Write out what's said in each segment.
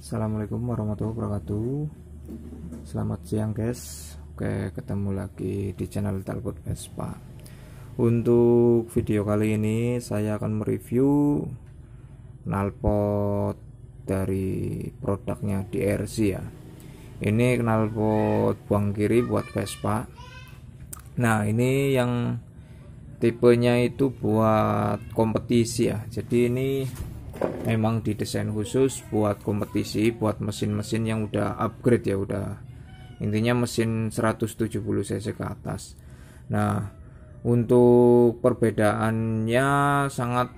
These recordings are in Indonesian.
Assalamualaikum warahmatullahi wabarakatuh Selamat siang guys Oke ketemu lagi di channel Talbot Vespa Untuk video kali ini saya akan mereview Knalpot dari produknya DRC ya Ini knalpot buang kiri buat Vespa Nah ini yang tipenya itu buat kompetisi ya Jadi ini memang didesain khusus buat kompetisi buat mesin-mesin yang udah upgrade ya udah intinya mesin 170 cc ke atas nah untuk perbedaannya sangat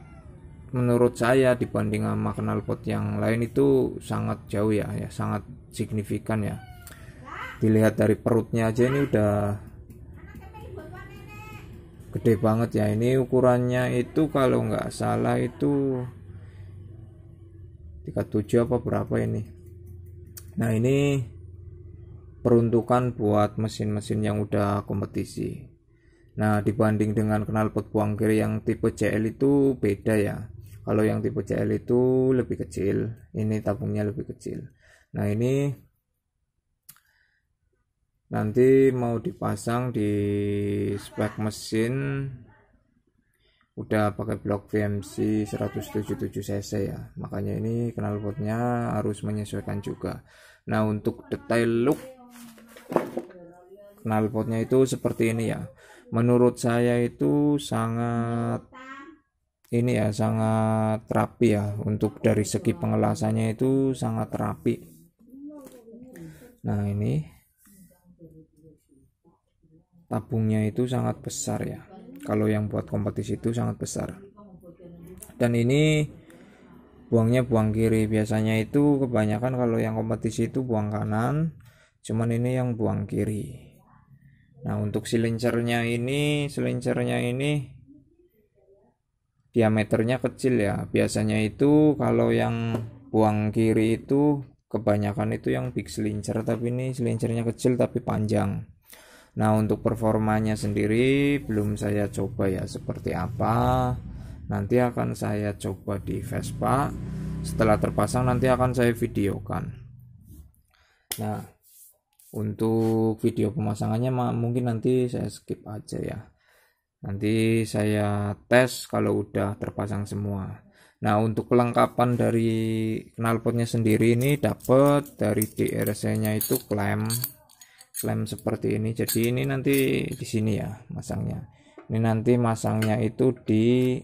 menurut saya dibanding sama knalpot yang lain itu sangat jauh ya ya sangat signifikan ya dilihat dari perutnya aja ini udah gede banget ya ini ukurannya itu kalau nggak salah itu 37 apa berapa ini nah ini peruntukan buat mesin-mesin yang udah kompetisi nah dibanding dengan knalpot buang yang tipe CL itu beda ya kalau yang tipe CL itu lebih kecil ini tabungnya lebih kecil nah ini nanti mau dipasang di spek mesin udah pakai blok VMC 177 cc ya makanya ini knalpotnya harus menyesuaikan juga nah untuk detail look knalpotnya itu seperti ini ya menurut saya itu sangat ini ya sangat rapi ya untuk dari segi pengelasannya itu sangat rapi nah ini tabungnya itu sangat besar ya kalau yang buat kompetisi itu sangat besar dan ini buangnya buang kiri biasanya itu kebanyakan kalau yang kompetisi itu buang kanan cuman ini yang buang kiri nah untuk silincernya ini silincernya ini diameternya kecil ya biasanya itu kalau yang buang kiri itu kebanyakan itu yang big silencer tapi ini silincernya kecil tapi panjang Nah, untuk performanya sendiri belum saya coba ya seperti apa. Nanti akan saya coba di Vespa. Setelah terpasang nanti akan saya videokan. Nah, untuk video pemasangannya mungkin nanti saya skip aja ya. Nanti saya tes kalau udah terpasang semua. Nah, untuk kelengkapan dari knalpotnya sendiri ini dapat dari DRC-nya itu klaim lem seperti ini jadi ini nanti di sini ya masangnya ini nanti masangnya itu di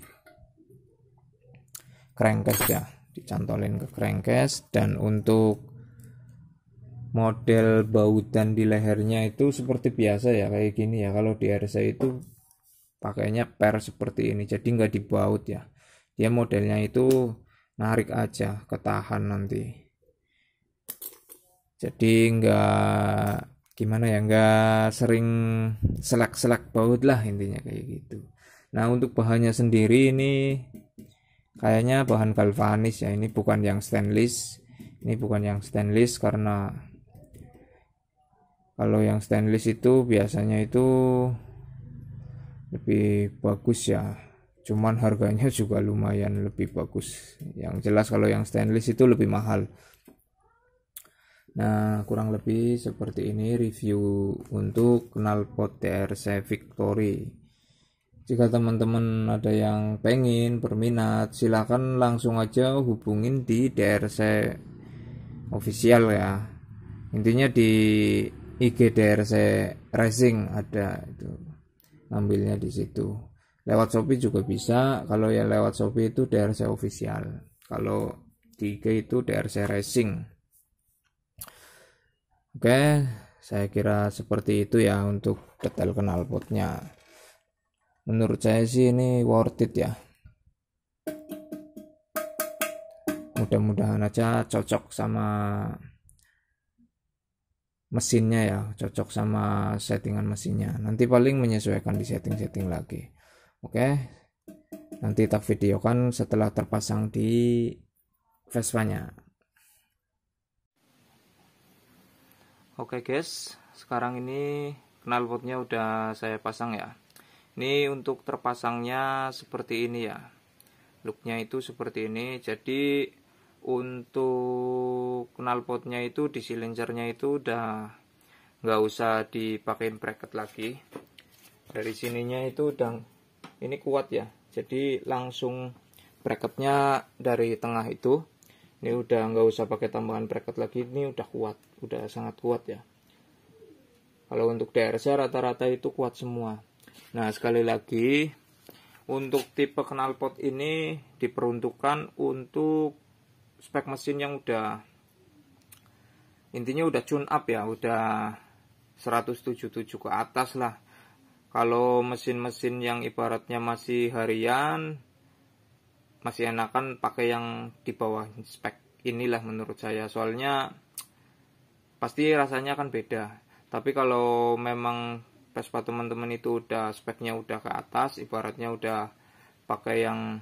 crankcase ya dicantolin ke crankcase dan untuk model bautan di lehernya itu seperti biasa ya kayak gini ya kalau di RC itu pakainya per seperti ini jadi nggak dibaut ya dia modelnya itu narik aja ketahan nanti jadi nggak gimana ya nggak sering selak-selak baut lah intinya kayak gitu nah untuk bahannya sendiri ini kayaknya bahan galvanis ya ini bukan yang stainless ini bukan yang stainless karena kalau yang stainless itu biasanya itu lebih bagus ya cuman harganya juga lumayan lebih bagus yang jelas kalau yang stainless itu lebih mahal Nah, kurang lebih seperti ini review untuk knalpot TRC Victory. Jika teman-teman ada yang pengen berminat, silahkan langsung aja hubungin di DRC official ya. Intinya di IG DRC Racing ada itu. Ambilnya di situ. Lewat Shopee juga bisa. Kalau yang lewat Shopee itu DRC official. Kalau di IG itu DRC Racing. Oke, saya kira seperti itu ya untuk detail knalpotnya. Menurut saya sih ini worth it ya. Mudah-mudahan aja cocok sama mesinnya ya, cocok sama settingan mesinnya. Nanti paling menyesuaikan di setting-setting lagi. Oke. Nanti tak videokan setelah terpasang di Vespa-nya. Oke guys, sekarang ini knalpotnya udah saya pasang ya. Ini untuk terpasangnya seperti ini ya. Looknya itu seperti ini. Jadi untuk knalpotnya itu di silindernya itu udah nggak usah dipakein bracket lagi. Dari sininya itu udah ini kuat ya. Jadi langsung bracketnya dari tengah itu ini udah nggak usah pakai tambahan bracket lagi ini udah kuat udah sangat kuat ya kalau untuk DRC rata-rata itu kuat semua nah sekali lagi untuk tipe knalpot ini diperuntukkan untuk spek mesin yang udah intinya udah tune up ya udah 177 ke atas lah kalau mesin-mesin yang ibaratnya masih harian masih enakan pakai yang di bawah spek inilah menurut saya soalnya pasti rasanya akan beda tapi kalau memang Vespa teman-teman itu udah speknya udah ke atas ibaratnya udah pakai yang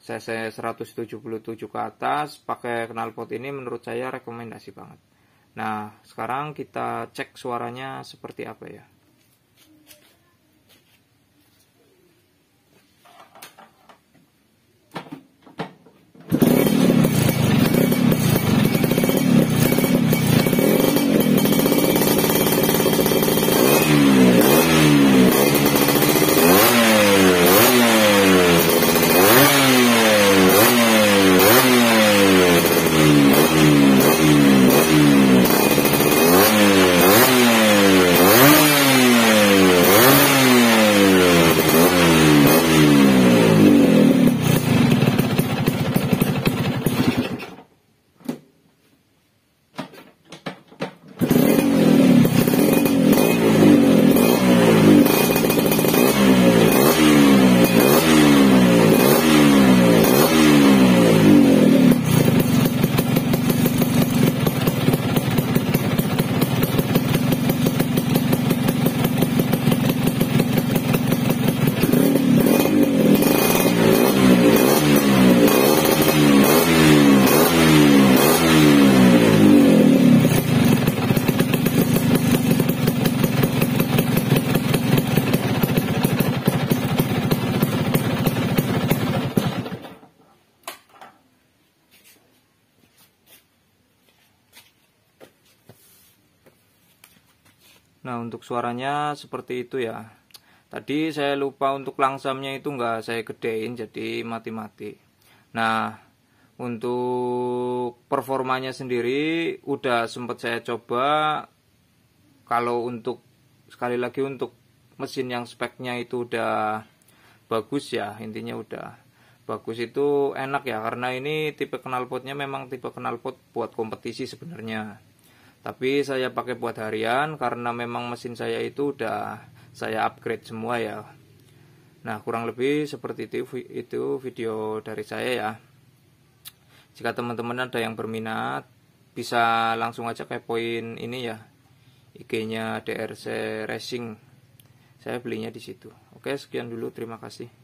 CC 177 ke atas pakai knalpot ini menurut saya rekomendasi banget nah sekarang kita cek suaranya seperti apa ya Nah untuk suaranya seperti itu ya Tadi saya lupa untuk langsamnya itu nggak saya gedein jadi mati-mati Nah untuk performanya sendiri udah sempat saya coba Kalau untuk sekali lagi untuk mesin yang speknya itu udah bagus ya intinya udah bagus itu enak ya karena ini tipe knalpotnya memang tipe knalpot buat kompetisi sebenarnya tapi saya pakai buat harian karena memang mesin saya itu udah saya upgrade semua ya nah kurang lebih seperti itu itu video dari saya ya jika teman-teman ada yang berminat bisa langsung aja poin ini ya IG-nya DRC Racing saya belinya di situ oke sekian dulu terima kasih